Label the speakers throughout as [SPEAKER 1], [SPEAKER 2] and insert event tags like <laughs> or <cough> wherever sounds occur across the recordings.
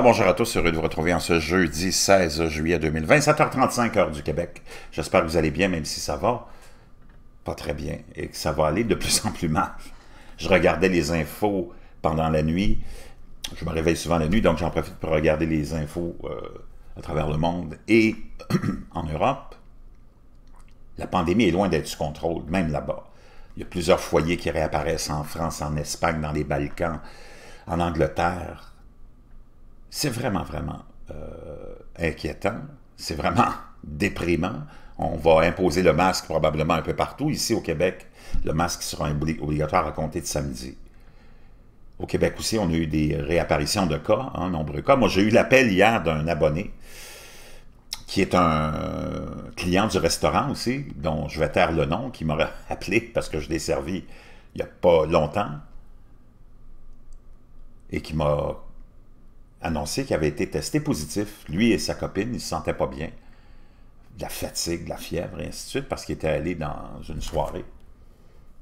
[SPEAKER 1] bonjour à tous, heureux de vous retrouver en ce jeudi 16 juillet 2020, 7h35 heure du Québec. J'espère que vous allez bien, même si ça va pas très bien et que ça va aller de plus en plus mal. Je regardais les infos pendant la nuit. Je me réveille souvent la nuit, donc j'en profite pour regarder les infos euh, à travers le monde et <clears throat> en Europe. La pandémie est loin d'être sous contrôle, même là-bas. Il y a plusieurs foyers qui réapparaissent en France, en Espagne, dans les Balkans, en Angleterre c'est vraiment, vraiment euh, inquiétant. C'est vraiment <laughs> déprimant. On va imposer le masque probablement un peu partout. Ici, au Québec, le masque sera obligatoire à compter de samedi. Au Québec aussi, on a eu des réapparitions de cas, en hein, nombreux cas. Moi, j'ai eu l'appel hier d'un abonné qui est un client du restaurant aussi, dont je vais taire le nom, qui m'a <laughs> appelé parce que je l'ai servi il n'y a pas longtemps et qui m'a annoncé qu'il avait été testé positif. Lui et sa copine, ils ne se sentaient pas bien. De la fatigue, de la fièvre, et ainsi de suite, parce qu'ils étaient allés dans une soirée,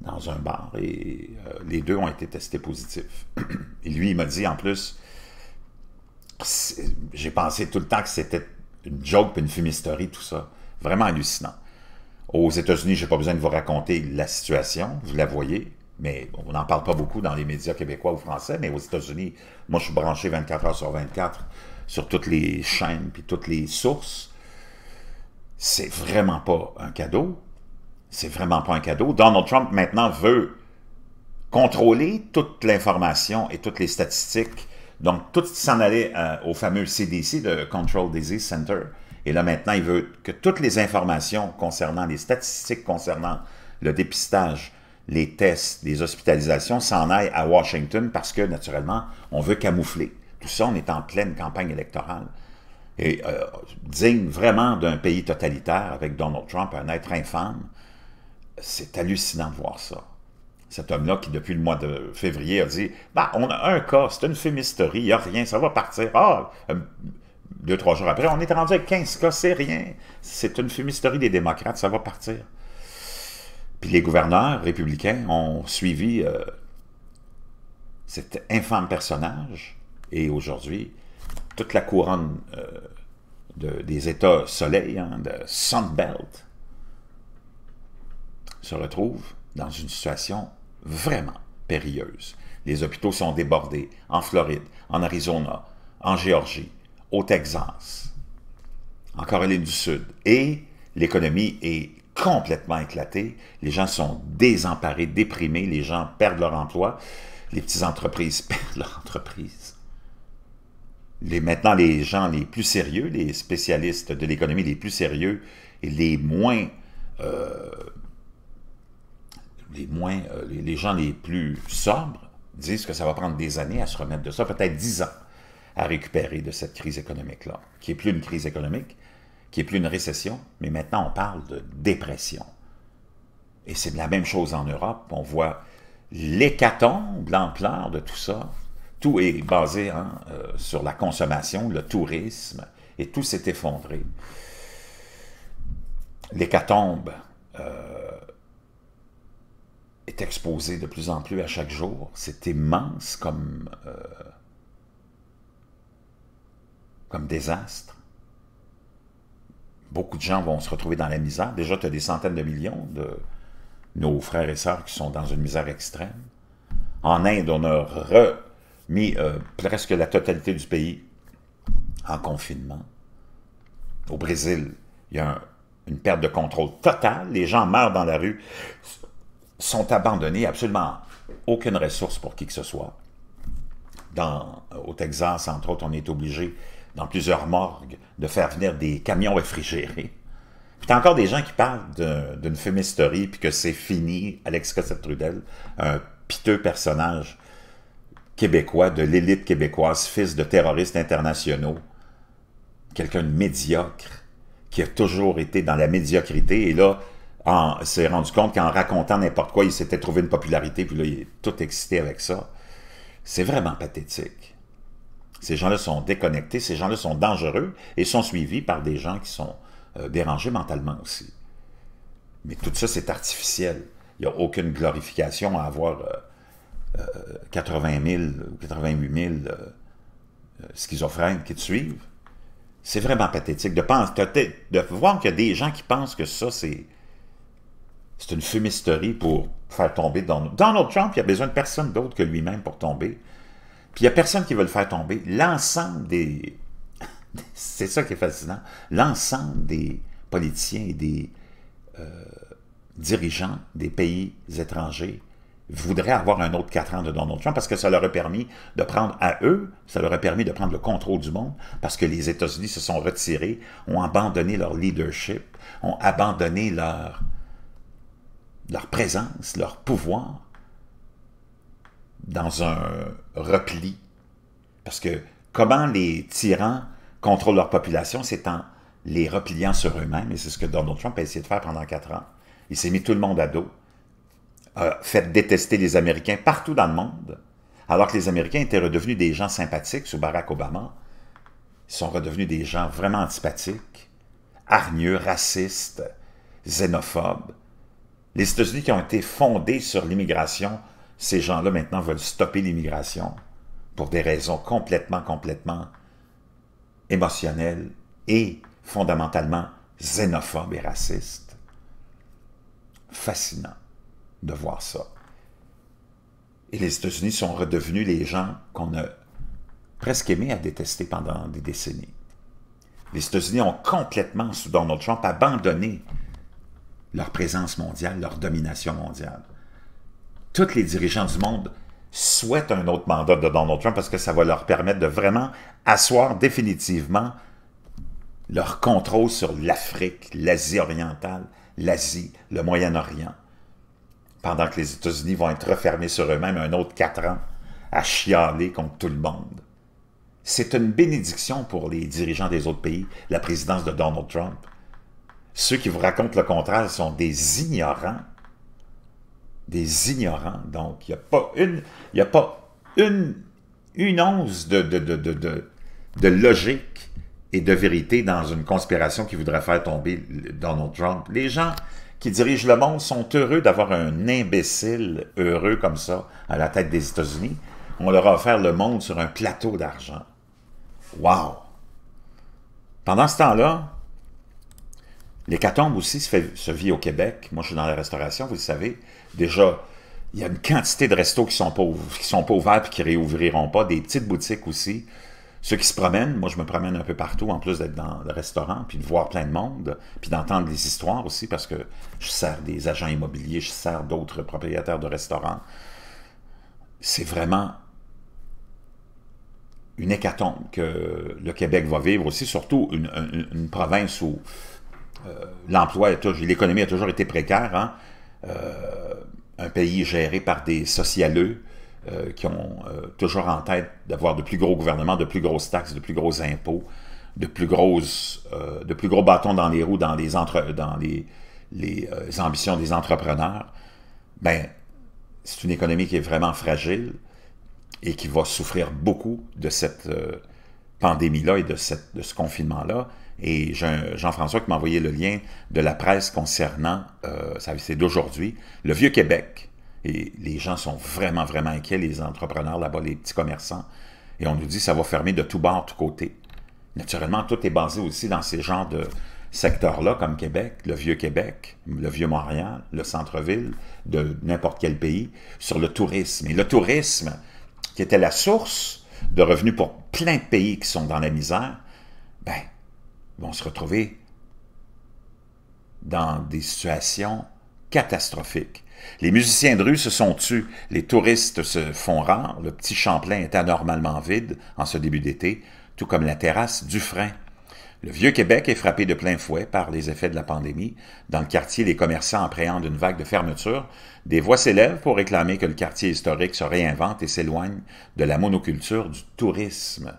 [SPEAKER 1] dans un bar, et euh, les deux ont été testés positifs. <clears throat> et lui, il m'a dit, en plus, j'ai pensé tout le temps que c'était une joke une fumisterie, tout ça. Vraiment hallucinant. Aux États-Unis, j'ai pas besoin de vous raconter la situation, vous la voyez mais on n'en parle pas beaucoup dans les médias québécois ou français, mais aux États-Unis, moi, je suis branché 24 heures sur 24 sur toutes les chaînes puis toutes les sources. C'est vraiment pas un cadeau. C'est vraiment pas un cadeau. Donald Trump, maintenant, veut contrôler toute l'information et toutes les statistiques. Donc, tout s'en allait euh, au fameux CDC, le Control Disease Center. Et là, maintenant, il veut que toutes les informations concernant les statistiques, concernant le dépistage, les tests, les hospitalisations s'en aillent à Washington parce que, naturellement, on veut camoufler. Tout ça, on est en pleine campagne électorale. Et euh, digne vraiment d'un pays totalitaire avec Donald Trump, un être infâme, c'est hallucinant de voir ça. Cet homme-là qui, depuis le mois de février, a dit bah, on a un cas, c'est une fumisterie, il n'y a rien, ça va partir. Ah, euh, deux, trois jours après, on est rendu à 15 cas, c'est rien. C'est une fumisterie des démocrates, ça va partir. Puis les gouverneurs républicains ont suivi euh, cet infâme personnage. Et aujourd'hui, toute la couronne euh, des États soleil, hein, de Sunbelt, se retrouve dans une situation vraiment périlleuse. Les hôpitaux sont débordés en Floride, en Arizona, en Géorgie, au Texas, en Caroline du Sud. Et l'économie est complètement éclaté. Les gens sont désemparés, déprimés. Les gens perdent leur emploi. Les petites entreprises <laughs> perdent leur entreprise. Les, maintenant, les gens les plus sérieux, les spécialistes de l'économie les plus sérieux et les moins... Euh, les, moins euh, gens les plus sobres disent que ça va prendre des années à se remettre de ça, peut-être dix ans à récupérer de cette crise économique-là, qui n'est plus une crise économique, qui n'est plus une récession, mais maintenant on parle de dépression. Et c'est la même chose en Europe. On voit l'hécatombe, l'ampleur de tout ça. Tout est basé hein, euh, sur la consommation, le tourisme, et tout s'est effondré. L'hécatombe euh, est exposée de plus en plus à chaque jour. C'est immense comme, euh, comme désastre beaucoup de gens vont se retrouver dans la misère. Déjà, tu as des centaines de millions de nos frères et sœurs qui sont dans une misère extrême. En Inde, on a remis euh, presque la totalité du pays en confinement. Au Brésil, il y a une perte de contrôle totale. Les gens meurent dans la rue, sont abandonnés, absolument aucune ressource pour qui que ce soit. Dans, au Texas, entre autres, on est obligé dans plusieurs morgues de faire venir des camions réfrigérés. Puis t'as encore des gens qui parlent d'une fumisterie, puis que c'est fini, Alex Cossette-Trudel, un piteux personnage québécois, de l'élite québécoise, fils de terroristes internationaux, quelqu'un de médiocre, qui a toujours été dans la médiocrité, et là, s'est rendu compte qu'en racontant n'importe quoi, il s'était trouvé une popularité, puis là, il est tout excité avec ça. C'est vraiment pathétique. Ces gens-là sont déconnectés, ces gens-là sont dangereux et sont suivis par des gens qui sont euh, dérangés mentalement aussi. Mais tout ça, c'est artificiel. Il n'y a aucune glorification à avoir 80 euh, 000 euh, ou 88 000 schizophrènes qui te suivent. C'est vraiment pathétique de, penser, de, voir qu'il y a des gens qui pensent que ça, c'est c'est une fumisterie pour faire tomber Donald. Donald Trump, il a besoin de personne d'autre que lui-même pour tomber. Puis il n'y a personne qui veut le faire tomber. L'ensemble des... <laughs> C'est ça qui est fascinant. L'ensemble des politiciens et des euh, dirigeants des pays étrangers voudraient avoir un autre 4 ans de Donald Trump parce que ça leur a permis de prendre à eux, ça leur a permis de prendre le contrôle du monde parce que les États-Unis se sont retirés, ont abandonné leur leadership, ont abandonné leur, leur présence, leur pouvoir dans un repli. Parce que comment les tyrans contrôlent leur population, c'est en les repliant sur eux-mêmes. Et c'est ce que Donald Trump a essayé de faire pendant quatre ans. Il s'est mis tout le monde à dos, a fait détester les Américains partout dans le monde, alors que les Américains étaient redevenus des gens sympathiques sous Barack Obama. Ils sont redevenus des gens vraiment antipathiques, hargneux, racistes, xénophobes. Les États-Unis qui ont été fondés sur l'immigration ces gens-là, maintenant, veulent stopper l'immigration pour des raisons complètement, complètement émotionnelles et fondamentalement xénophobes et racistes. Fascinant de voir ça. Et les États-Unis sont redevenus les gens qu'on a presque aimés à détester pendant des décennies. Les États-Unis ont complètement, sous Donald Trump, abandonné leur présence mondiale, leur domination mondiale tous les dirigeants du monde souhaitent un autre mandat de Donald Trump parce que ça va leur permettre de vraiment asseoir définitivement leur contrôle sur l'Afrique, l'Asie orientale, l'Asie, le Moyen-Orient, pendant que les États-Unis vont être refermés sur eux-mêmes un autre quatre ans à chialer contre tout le monde. C'est une bénédiction pour les dirigeants des autres pays, la présidence de Donald Trump. Ceux qui vous racontent le contraire sont des ignorants des ignorants. Donc, il n'y a pas une, il a pas une, une once de, de, logique et de vérité dans une conspiration qui voudrait faire tomber Donald Trump. Les gens qui dirigent le monde sont heureux d'avoir un imbécile heureux comme ça à la tête des États-Unis. On leur a offert le monde sur un plateau d'argent. Wow! Pendant ce temps-là, l'hécatombe aussi se, fait, se vit au Québec. Moi, je suis dans la restauration, vous le savez déjà, il y a une quantité de restos qui sont pas, qui sont pas ouverts et qui réouvriront pas, des petites boutiques aussi. Ceux qui se promènent, moi je me promène un peu partout, en plus d'être dans le restaurant, puis de voir plein de monde, puis d'entendre des histoires aussi, parce que je sers des agents immobiliers, je sers d'autres propriétaires de restaurants. C'est vraiment une hécatombe que le Québec va vivre aussi, surtout une, province où et euh, l'économie a toujours été précaire. Hein. Euh, un pays géré par des socialeux euh, qui ont euh, toujours en tête d'avoir de plus gros gouvernements, de plus grosses taxes, de plus gros impôts, de plus, de plus gros bâtons dans les roues, dans les, dans les, ambitions des entrepreneurs, ben, c'est une économie qui est vraiment fragile et qui va souffrir beaucoup de cette pandémie-là et de ce confinement-là. Et Jean-François qui m'a envoyé le lien de la presse concernant, ça euh, c'est d'aujourd'hui, le vieux Québec. Et les gens sont vraiment, vraiment inquiets, les entrepreneurs là-bas, les petits commerçants. Et on nous dit que ça va fermer de tout bord, de tous côtés. Naturellement, tout est basé aussi dans ces genres de secteurs-là, comme Québec, le vieux Québec, le vieux Montréal, le centre-ville de n'importe quel pays, sur le tourisme. Et le tourisme, qui était la source de revenus pour plein de pays qui sont dans la misère, ben, vont se retrouver dans des situations catastrophiques. Les musiciens de rue se sont tus, les touristes se font rares, le petit Champlain est anormalement vide en ce début d'été, tout comme la terrasse du frein. Le vieux Québec est frappé de plein fouet par les effets de la pandémie. Dans le quartier, les commerçants appréhendent une vague de fermeture. Des voix s'élèvent pour réclamer que le quartier historique se réinvente et s'éloigne de la monoculture du tourisme.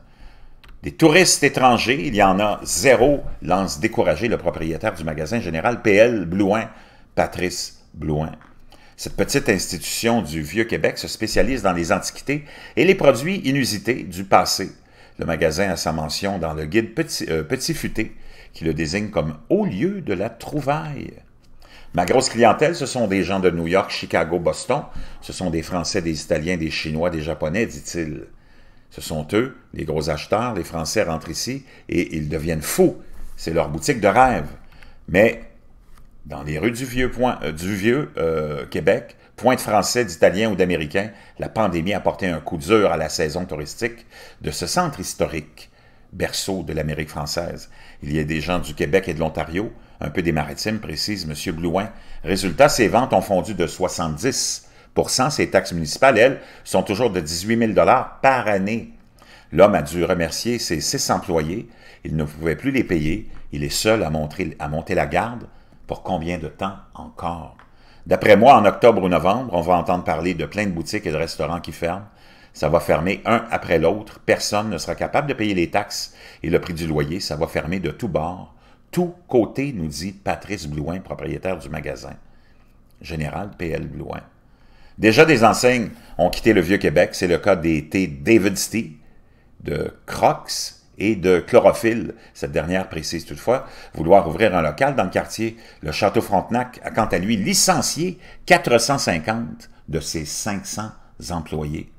[SPEAKER 1] Des touristes étrangers, il y en a zéro, lance découragé le propriétaire du magasin général PL Blouin, Patrice Blouin. Cette petite institution du Vieux-Québec se spécialise dans les antiquités et les produits inusités du passé. Le magasin a sa mention dans le guide Petit, euh, Petit Futé, qui le désigne comme haut lieu de la trouvaille. Ma grosse clientèle, ce sont des gens de New York, Chicago, Boston. Ce sont des Français, des Italiens, des Chinois, des Japonais, dit-il. Ce sont eux, les gros acheteurs, les Français rentrent ici et ils deviennent fous. C'est leur boutique de rêve. Mais dans les rues du vieux, point, euh, du vieux euh, Québec, point de Français, d'Italiens ou d'Américains, la pandémie a porté un coup dur à la saison touristique de ce centre historique, berceau de l'Amérique française. Il y a des gens du Québec et de l'Ontario, un peu des maritimes, précise M. Blouin. Résultat, ces ventes ont fondu de 70 ces taxes municipales, elles, sont toujours de 18 000 par année. L'homme a dû remercier ses six employés. Il ne pouvait plus les payer. Il est seul à, monter, la garde. Pour combien de temps encore? D'après moi, en octobre ou novembre, on va entendre parler de plein de boutiques et de restaurants qui ferment. Ça va fermer un après l'autre. Personne ne sera capable de payer les taxes et le prix du loyer. Ça va fermer de tous bords, tous côtés, nous dit Patrice Blouin, propriétaire du magasin. Général PL Blouin. Déjà, des enseignes ont quitté le Vieux-Québec. C'est le cas des thés David de Crocs et de Chlorophylle. Cette dernière précise toutefois vouloir ouvrir un local dans le quartier. Le Château Frontenac a quant à lui licencié 450 de ses 500 employés.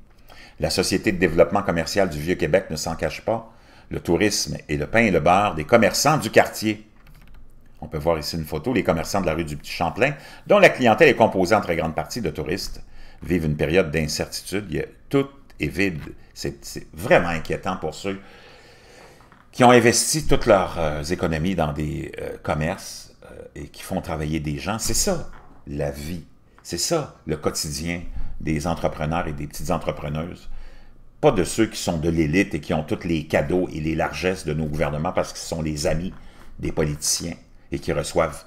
[SPEAKER 1] La Société de développement commercial du Vieux-Québec ne s'en cache pas. Le tourisme est le pain et le beurre des commerçants du quartier. On peut voir ici une photo, les commerçants de la rue du Petit Champlain, dont la clientèle est composée en très grande partie de touristes vivent une période d'incertitude. Tout est vide. C'est vraiment inquiétant pour ceux qui ont investi toutes leurs euh, économies dans des euh, commerces euh, et qui font travailler des gens. C'est ça, la vie. C'est ça, le quotidien des entrepreneurs et des petites entrepreneuses. Pas de ceux qui sont de l'élite et qui ont tous les cadeaux et les largesses de nos gouvernements parce qu'ils sont les amis des politiciens et qui reçoivent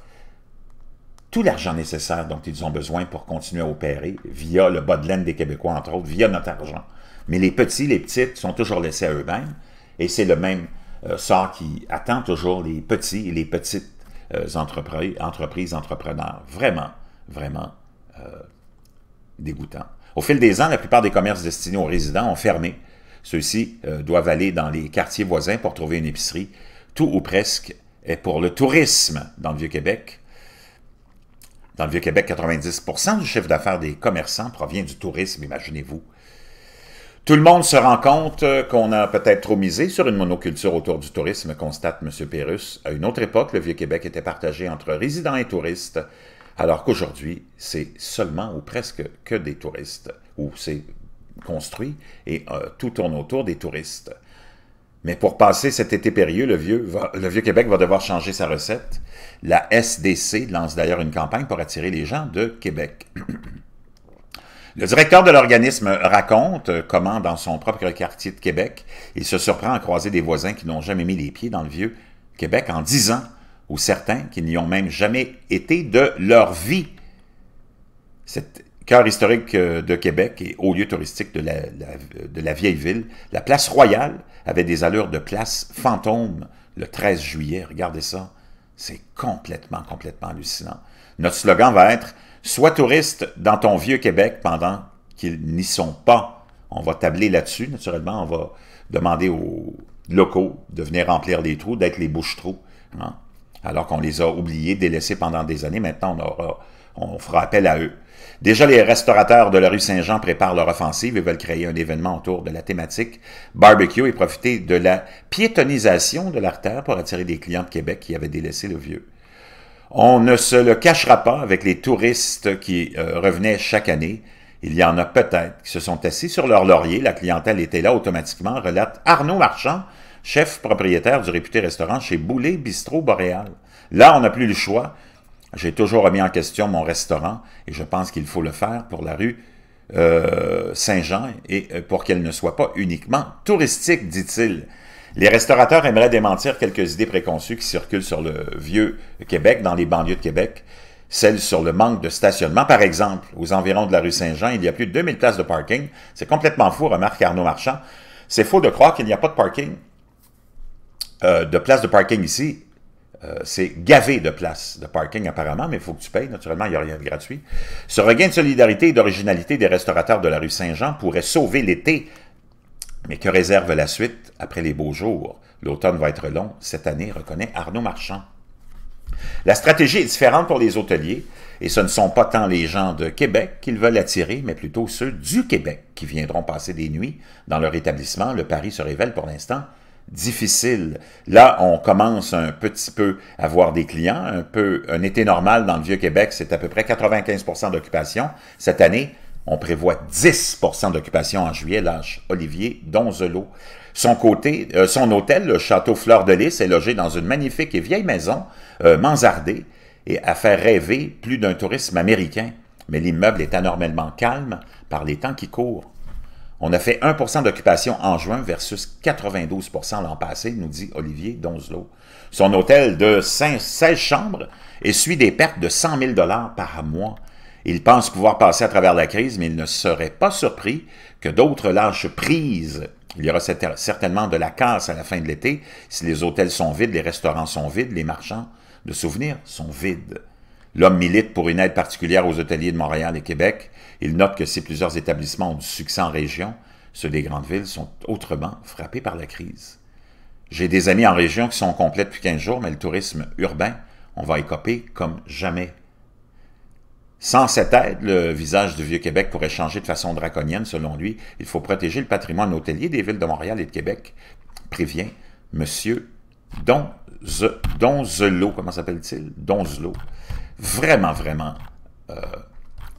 [SPEAKER 1] tout l'argent nécessaire dont ils ont besoin pour continuer à opérer, via le bas de laine des Québécois, entre autres, via notre argent. Mais les petits, les petites sont toujours laissés à eux-mêmes, et c'est le même euh, sort qui attend toujours les petits et les petites euh, entreprises, entrepreneurs. Vraiment, vraiment euh, dégoûtant. Au fil des ans, la plupart des commerces destinés aux résidents ont fermé. Ceux-ci doivent aller dans les quartiers voisins pour trouver une épicerie. Tout ou presque est pour le tourisme dans le Vieux-Québec, dans le Vieux-Québec, 90 du chiffre d'affaires des commerçants provient du tourisme, imaginez-vous. Tout le monde se rend compte euh, qu'on a peut-être trop misé sur une monoculture autour du tourisme, constate M. Pérus. À une autre époque, le Vieux-Québec était partagé entre résidents et touristes, alors qu'aujourd'hui, c'est seulement ou presque que des touristes, ou c'est construit et euh, tout tourne autour des touristes. Mais pour passer cet été périlleux, le vieux, le vieux Québec va devoir changer sa recette. La SDC lance d'ailleurs une campagne pour attirer les gens de Québec. <clears throat> Le directeur de l'organisme raconte euh, comment, dans son propre quartier de Québec, il se surprend à croiser des voisins qui n'ont jamais mis les pieds dans le vieux Québec en dix ans, ou certains qui n'y ont même jamais été de leur vie. Cet cœur historique euh, de Québec et haut lieu touristique de de la vieille ville, la place royale avait des allures de place fantôme le 13 juillet, regardez ça. C'est complètement, complètement hallucinant. Notre slogan va être « Sois touriste dans ton vieux Québec pendant qu'ils n'y sont pas ». On va tabler là-dessus, naturellement, on va demander aux locaux de venir remplir les trous, d'être les bouches-trous, hein, alors qu'on les a oubliés, délaissés pendant des années. Maintenant, on aura on fera appel à eux. Déjà, les restaurateurs de la rue Saint-Jean préparent leur offensive et veulent créer un événement autour de la thématique barbecue et profiter de la piétonisation de l'artère pour attirer des clients de Québec qui avaient délaissé le vieux. On ne se le cachera pas avec les touristes qui euh, revenaient chaque année. Il y en a peut-être qui se sont assis sur leur laurier, la clientèle était là automatiquement, relate Arnaud Marchand, chef propriétaire du réputé restaurant chez Boulet Bistro Boréal. Là, on n'a plus le choix, j'ai toujours remis en question mon restaurant et je pense qu'il faut le faire pour la rue euh, Saint-Jean et euh, pour qu'elle ne soit pas uniquement touristique, dit-il. Les restaurateurs aimeraient démentir quelques idées préconçues qui circulent sur le vieux Québec, dans les banlieues de Québec. celles sur le manque de stationnement, par exemple, aux environs de la rue Saint-Jean, il y a plus de 2000 places de parking. C'est complètement fou, remarque Arnaud Marchand. C'est faux de croire qu'il n'y a pas de parking, euh, de place de parking ici. Euh, c'est gavé de places de parking apparemment, mais il faut que tu payes. Naturellement, il n'y a rien de gratuit. Ce regain de solidarité et d'originalité des restaurateurs de la rue Saint-Jean pourrait sauver l'été. Mais que réserve la suite après les beaux jours? L'automne va être long cette année, reconnaît Arnaud Marchand. La stratégie est différente pour les hôteliers, et ce ne sont pas tant les gens de Québec qu'ils veulent attirer, mais plutôt ceux du Québec qui viendront passer des nuits dans leur établissement. Le pari se révèle pour l'instant difficile. Là, on commence un petit peu à voir des clients. Un, peu, un été normal dans le Vieux-Québec, c'est à peu près 95 d'occupation. Cette année, on prévoit 10 d'occupation en juillet, l'âge Olivier Donzelot. Son, côté, euh, son hôtel, le Château Fleur de Lys, est logé dans une magnifique et vieille maison euh, mansardée et à faire rêver plus d'un tourisme américain. Mais l'immeuble est anormalement calme par les temps qui courent. On a fait 1 d'occupation en juin versus 92 l'an passé, nous dit Olivier Donzelot. Son hôtel de 16 chambres essuie des pertes de 100 000 par mois. Il pense pouvoir passer à travers la crise, mais il ne serait pas surpris que d'autres lâchent prise. Il y aura certainement de la casse à la fin de l'été si les hôtels sont vides, les restaurants sont vides, les marchands de souvenirs sont vides. L'homme milite pour une aide particulière aux hôteliers de Montréal et Québec. Il note que si plusieurs établissements ont du succès en région, ceux des grandes villes sont autrement frappés par la crise. J'ai des amis en région qui sont complets depuis 15 jours, mais le tourisme urbain, on va écoper comme jamais. Sans cette aide, le visage du Vieux-Québec pourrait changer de façon draconienne, selon lui. Il faut protéger le patrimoine hôtelier des villes de Montréal et de Québec, prévient M. Donzelot. Comment s'appelle-t-il? Donzelot vraiment, vraiment. Euh,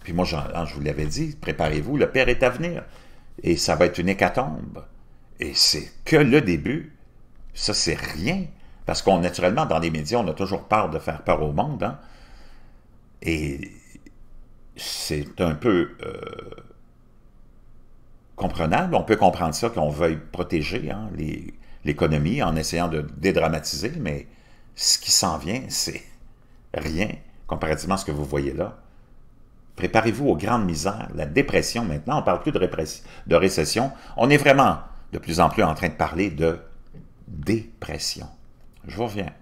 [SPEAKER 1] puis moi, ah, je, vous l'avais dit, préparez-vous, le Père est à venir. Et ça va être une hécatombe. Et c'est que le début. Ça, c'est rien. Parce qu'on, naturellement, dans les médias, on a toujours peur de faire peur au monde. Hein. Et c'est un peu euh, comprenable. On peut comprendre ça, qu'on veuille protéger hein, l'économie en essayant de dédramatiser, mais ce qui s'en vient, c'est rien comparativement à ce que vous voyez là. Préparez-vous aux grandes misères, la dépression maintenant, on ne parle plus de, de récession, on est vraiment de plus en plus en train de parler de dépression. Je vous reviens.